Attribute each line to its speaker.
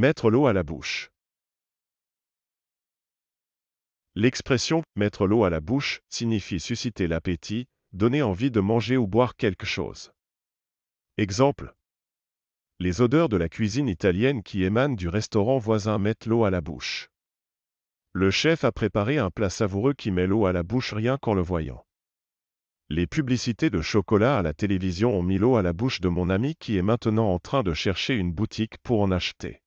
Speaker 1: Mettre l'eau à la bouche. L'expression mettre l'eau à la bouche signifie susciter l'appétit, donner envie de manger ou boire quelque chose. Exemple. Les odeurs de la cuisine italienne qui émanent du restaurant voisin mettent l'eau à la bouche. Le chef a préparé un plat savoureux qui met l'eau à la bouche rien qu'en le voyant. Les publicités de chocolat à la télévision ont mis l'eau à la bouche de mon ami qui est maintenant en train de chercher une boutique pour en acheter.